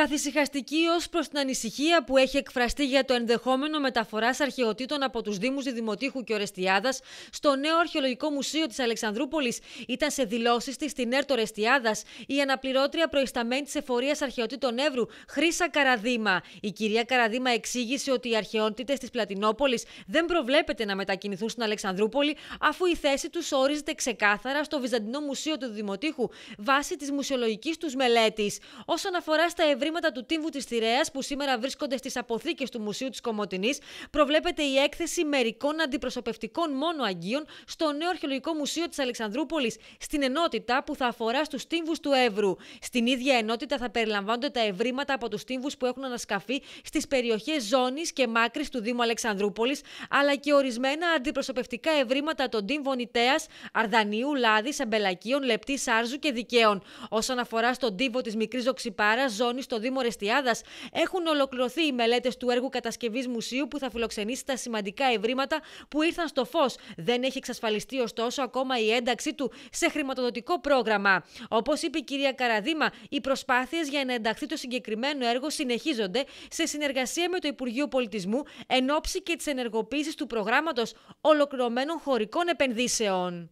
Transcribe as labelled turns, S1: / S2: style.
S1: Καθησυχαστική ως προς την ανησυχία που έχει εκφραστεί για το ενδεχόμενο μεταφοράς αρχαιοτήτων από τους Δήμους Δημοτήχου και Ορεστιάδας στο νέο Αρχαιολογικό Μουσείο της Αλεξανδρούπολης, ήταν σε δηλώσεις της στην ΕΡΤ Ορεστιάδας η αναπληρώτρια προϊσταμένη της Εφορίας Αρχαιοτήτων Εύρου, Χρήσα Καραδίμα. Η κυρία Καραδίμα εξήγησε ότι οι αρχαιότητες της Πλατινόπολης δεν προβλέπεται να μετακινηθούν στην Αλεξανδρούπολη, αφού η θέση τους ορίζεται ξεκάθαρα στο Βυζαντινό Μουσείο του Δημοτήχου βάσει της μουσιολογικής τους μελέτης. Όσον αφορά στα ευρύ χρήματα του τύμβου της Θηρέας, που σήμερα βρίσκονται στις αποθήκες του Μουσείου της Κομωτινής, προβλέπεται η έκθεση μερικών αντιπροσωπευτικών μόνο αγγείων στο νέο Αρχαιολογικό Μουσείο της Αλεξανδρούπολης, στην ενότητα που θα αφορά στους τύμβου του Εύρου. Στην ίδια ενότητα θα περιλαμβάνονται τα ευρήματα από τους τύμβου που έχουν ανασκαφεί στις περιοχές ζώνης και μάκρης του Δήμου Αλεξανδρούπολης, αλλά και ορισμένα αντιπροσωπευτικά ευρήματα των τύμβων Ιταία, Αρδανίου, Λάδης, Αμπελακίων, Λεπτής, Σάρζου και Δικαίων. Όσον αφορά στον τύμβο της Μικρής Ζωξιπάρα, ζώνης στο Δήμο Ρεστιάδας έχουν ολοκληρωθεί οι μελέτες του έργου κατασκευής μουσείου που θα φιλοξενήσει τα σημαντικά ευρήματα που ήρθαν στο φως. Δεν έχει εξασφαλιστεί ωστόσο ακόμα η ένταξή του σε χρηματοδοτικό πρόγραμμα. Όπως είπε η κυρία Καραδίμα, οι προσπάθειες για να ενταχθεί το συγκεκριμένο έργο συνεχίζονται σε συνεργασία με το Υπουργείο Πολιτισμού εν ώψη και της ενεργοποίησης του προγράμματος ολοκληρωμένων χωρικών επενδύσεων.